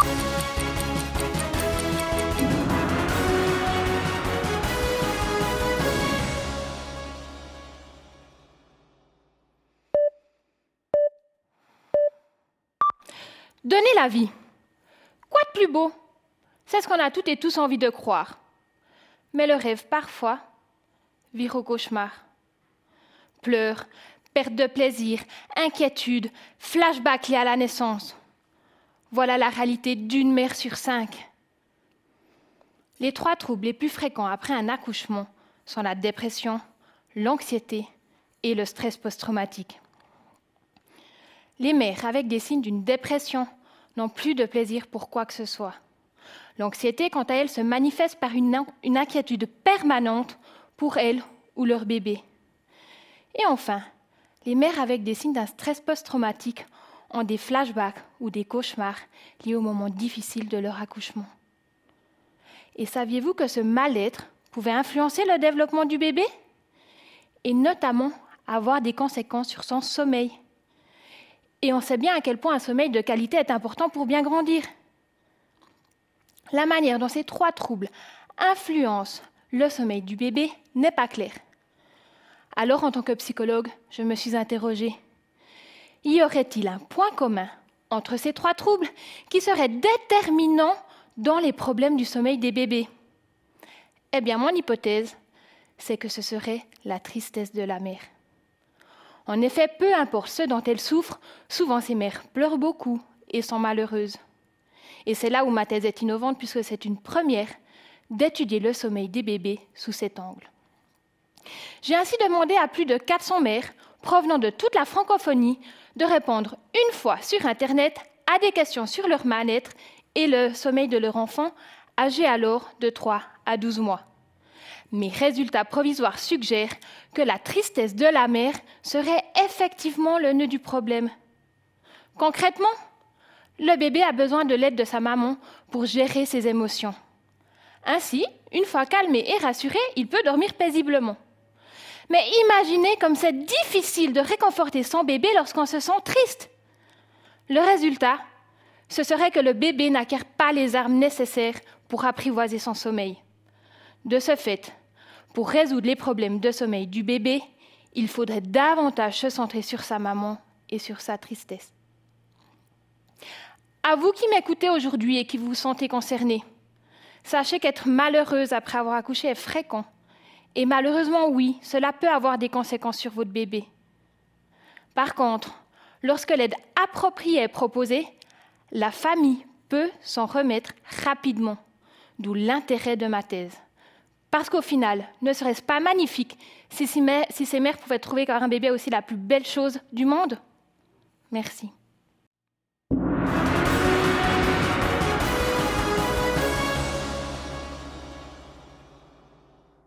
Donner la vie. Quoi de plus beau C'est ce qu'on a toutes et tous envie de croire. Mais le rêve, parfois, vire au cauchemar. Pleurs, perte de plaisir, inquiétude, flashback lié à la naissance. Voilà la réalité d'une mère sur cinq. Les trois troubles les plus fréquents après un accouchement sont la dépression, l'anxiété et le stress post-traumatique. Les mères avec des signes d'une dépression n'ont plus de plaisir pour quoi que ce soit. L'anxiété, quant à elle, se manifeste par une, inquiétude permanente pour elle ou leur bébé. Et enfin, les mères avec des signes d'un stress post-traumatique ont des flashbacks ou des cauchemars liés au moment difficile de leur accouchement. Et saviez-vous que ce mal-être pouvait influencer le développement du bébé et notamment avoir des conséquences sur son sommeil Et on sait bien à quel point un sommeil de qualité est important pour bien grandir. La manière dont ces trois troubles influencent le sommeil du bébé n'est pas claire. Alors en tant que psychologue, je me suis interrogée y aurait-il un point commun entre ces trois troubles qui serait déterminant dans les problèmes du sommeil des bébés Eh bien, mon hypothèse, c'est que ce serait la tristesse de la mère. En effet, peu importe ce dont elle souffre, souvent ces mères pleurent beaucoup et sont malheureuses. Et c'est là où ma thèse est innovante puisque c'est une première d'étudier le sommeil des bébés sous cet angle. J'ai ainsi demandé à plus de 400 mères provenant de toute la francophonie de répondre une fois sur Internet à des questions sur leur mal-être et le sommeil de leur enfant, âgé alors de 3 à 12 mois. Mes résultats provisoires suggèrent que la tristesse de la mère serait effectivement le nœud du problème. Concrètement, le bébé a besoin de l'aide de sa maman pour gérer ses émotions. Ainsi, une fois calmé et rassuré, il peut dormir paisiblement. Mais imaginez comme c'est difficile de réconforter son bébé lorsqu'on se sent triste. Le résultat, ce serait que le bébé n'acquiert pas les armes nécessaires pour apprivoiser son sommeil. De ce fait, pour résoudre les problèmes de sommeil du bébé, il faudrait davantage se centrer sur sa maman et sur sa tristesse. À vous qui m'écoutez aujourd'hui et qui vous sentez concerné, sachez qu'être malheureuse après avoir accouché est fréquent et malheureusement, oui, cela peut avoir des conséquences sur votre bébé. Par contre, lorsque l'aide appropriée est proposée, la famille peut s'en remettre rapidement, d'où l'intérêt de ma thèse. Parce qu'au final, ne serait-ce pas magnifique si ces, mères, pouvaient trouver qu'avoir un bébé est aussi la plus belle chose du monde Merci.